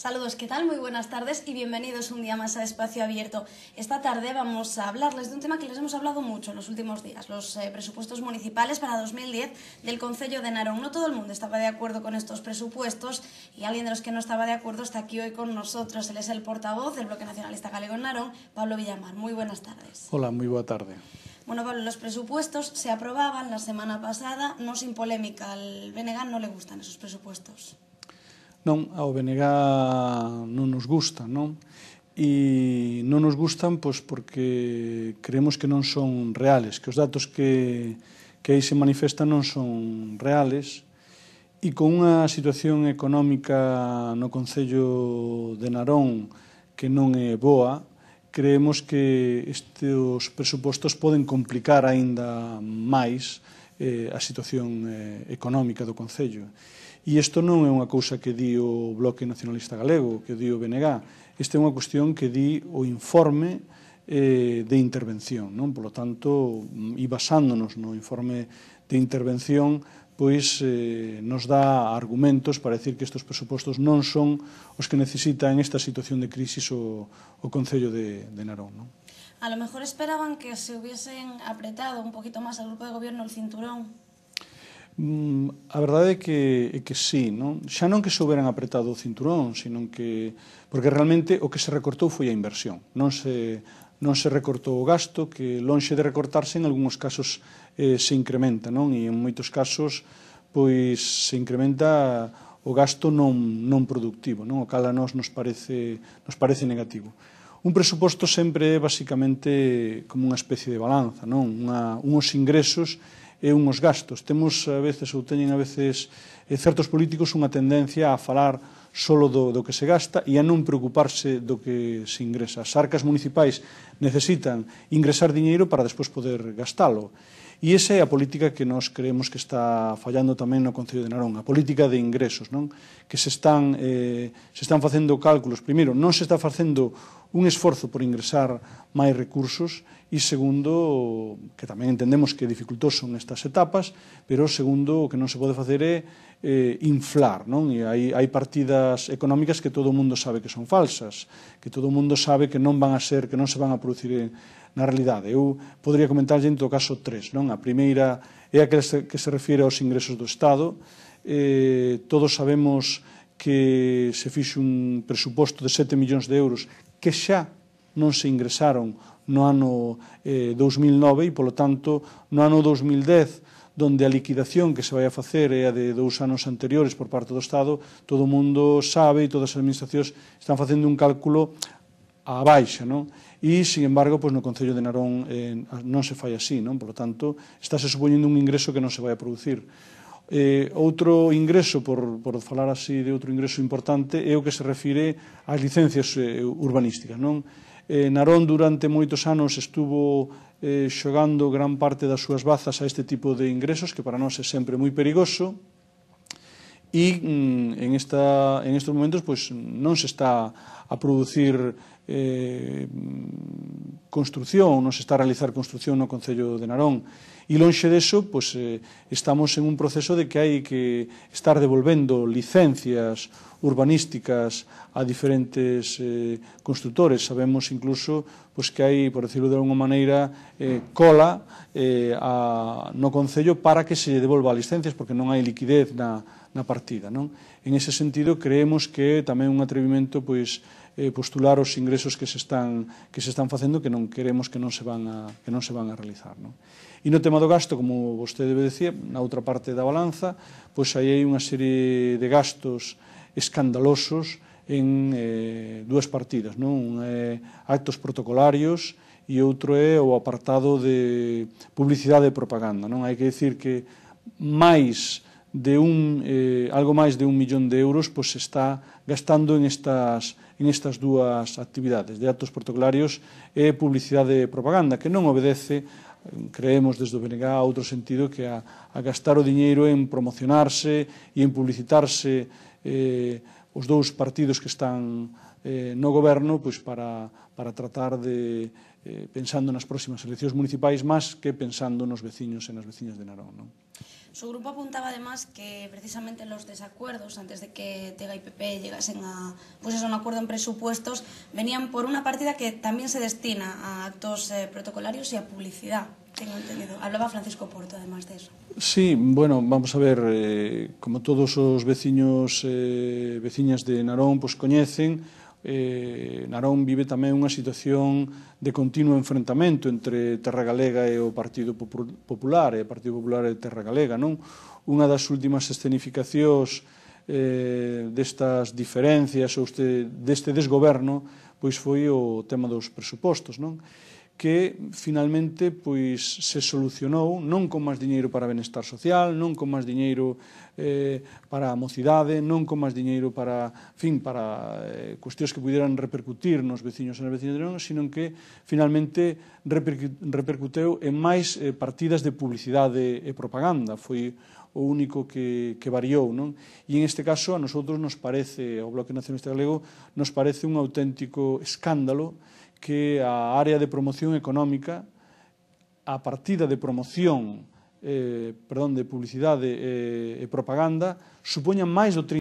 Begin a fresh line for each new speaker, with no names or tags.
Saludos, ¿qué tal? Muy buenas tardes y bienvenidos un día más a Espacio Abierto. Esta tarde vamos a hablarles de un tema que les hemos hablado mucho en los últimos días, los eh, presupuestos municipales para 2010 del Concello de Narón. No todo el mundo estaba de acuerdo con estos presupuestos y alguien de los que no estaba de acuerdo está aquí hoy con nosotros. Él es el portavoz del Bloque Nacionalista Galego en Narón, Pablo Villamar. Muy buenas tardes.
Hola, muy buena tarde.
Bueno, Pablo, los presupuestos se aprobaban la semana pasada, no sin polémica. Al Benegán no le gustan esos presupuestos.
Non, ao BNG non nos gusta, non? E non nos gustan pois, porque creemos que non son reales, que os datos que, que aí se manifestan non son reales, e con unha situación económica no Concello de Narón que non é boa, creemos que estes presupostos poden complicar aínda máis eh, a situación eh, económica do Concello. E isto non é unha cousa que di o Bloque Nacionalista Galego, que di o BNG. isto é unha cuestión que di o informe eh, de intervención. Non? Por lo tanto, mm, e basándonos no informe de intervención, pois eh, nos dá argumentos para decir que estes presupostos non son os que necesita en esta situación de crisis o, o Concello de, de Narón. Non?
A lo mejor esperaban que se hubiesen apretado un poquito máis al grupo de gobierno o cinturón
Mm, a verdade é que, é que sí, non? xa non que se houberan apretado o cinturón, sino que, porque realmente o que se recortou foi a inversión, non se, non se recortou o gasto, que lonxe de recortarse en algúns casos eh, se incrementa, non? e en moitos casos pois se incrementa o gasto non, non productivo, non? o cal a nós nos parece, nos parece negativo. Un presuposto sempre é basicamente como unha especie de balanza, non? Unha, unhos ingresos e unhos gastos. Temos a veces ou teñen a veces eh, certos políticos unha tendencia a falar solo do, do que se gasta e a non preocuparse do que se ingresa. As arcas municipais necesitan ingresar diñeiro para despois poder gastalo. E esa é a política que nós creemos que está fallando tamén no Concello de Narón, a política de ingresos, non? que se están, eh, se están facendo cálculos. Primeiro, non se está facendo un esforzo por ingresar máis recursos e segundo, que tamén entendemos que é dificultoso nestas etapas, pero segundo, o que non se pode facer é eh, inflar, non? E hai, hai partidas económicas que todo o mundo sabe que son falsas, que todo o mundo sabe que non van a ser, que non se van a producir na realidade. Eu podría comentar en todo caso tres, non? A primeira é a que se, que se refire aos ingresos do Estado. Eh, todos sabemos que se fixe un presuposto de 7 millóns de euros que xa non se ingresaron no ano eh, 2009 e, polo tanto, no ano 2010, donde a liquidación que se vai a facer é a de dous anos anteriores por parte do Estado, todo o mundo sabe e todas as administracións están facendo un cálculo a baixa, non? E, sin embargo, pois no Concello de Narón eh, non se fai así, non? Por tanto, estáse supoñendo un ingreso que non se vai a producir. Eh, outro ingreso, por, por falar así de outro ingreso importante, é o que se refire ás licencias eh, urbanísticas, non? Eh, Narón durante moitos anos estuvo eh, xogando gran parte das súas bazas a este tipo de ingresos, que para nós é sempre moi perigoso, e mm, en, esta, en estes momentos pois, non se está a producir eh, construcción, non se está a realizar construcción no Concello de Narón. E lonxe deso, pois, eh, estamos en un proceso de que hai que estar devolvendo licencias urbanísticas a diferentes eh, constructores. Sabemos incluso pois, que hai, por decirlo de unha maneira, eh, cola eh, a, no Concello para que se devolva licencias, porque non hai liquidez na, na partida. Non? En ese sentido, creemos que tamén un atrevimento pois, eh, postular os ingresos que se están que se están facendo que non queremos que non se van a que non se van a realizar, non? E no tema do gasto, como vostede decir, na outra parte da balanza, pois aí hai unha serie de gastos escandalosos en eh, dúas partidas, non? Un é actos protocolarios e outro é o apartado de publicidade e propaganda, non? Hai que decir que máis de un, eh, algo máis de un millón de euros pois, se está gastando en estas, en estas dúas actividades de actos protocolarios e publicidade e propaganda, que non obedece creemos desde o BNG a outro sentido que a, a gastar o diñeiro en promocionarse e en publicitarse eh, os dous partidos que están eh, no goberno pois, para, para tratar de eh, pensando nas próximas eleccións municipais máis que pensando nos veciños e nas veciñas de Narón. Non?
Su grupo apuntaba además que precisamente los desacuerdos antes de que Tega y PP llegasen a pues a un acuerdo en presupuestos venían por una partida que también se destina a actos eh, protocolarios y a publicidad. Tengo entendido. Hablaba Francisco Porto además de eso.
Sí, bueno, vamos a ver, eh, como todos os veciños eh, veciñas de Narón pues coñecen, eh, Narón vive tamén unha situación de continuo enfrentamento entre Terra Galega e o Partido Popular, e o Partido Popular e Terra Galega, non? Unha das últimas escenificacións eh, destas diferencias ou deste desgoberno pois foi o tema dos presupostos, non? que finalmente pois se solucionou non con máis diñeiro para benestar social, non con máis diñeiro eh, para a mocidade, non con máis diñeiro para, fin, para eh, cuestións que pudieran repercutir nos veciños e nas veciñas de León, sino que finalmente repercuteu en máis eh, partidas de publicidade e propaganda. Foi o único que, que variou. Non? E en este caso a nosotros nos parece, ao Bloque Nacionalista Galego, nos parece un auténtico escándalo que a área de promoción económica, a partida de promoción, eh, perdón, de publicidade eh, e propaganda, supoña máis do 30%.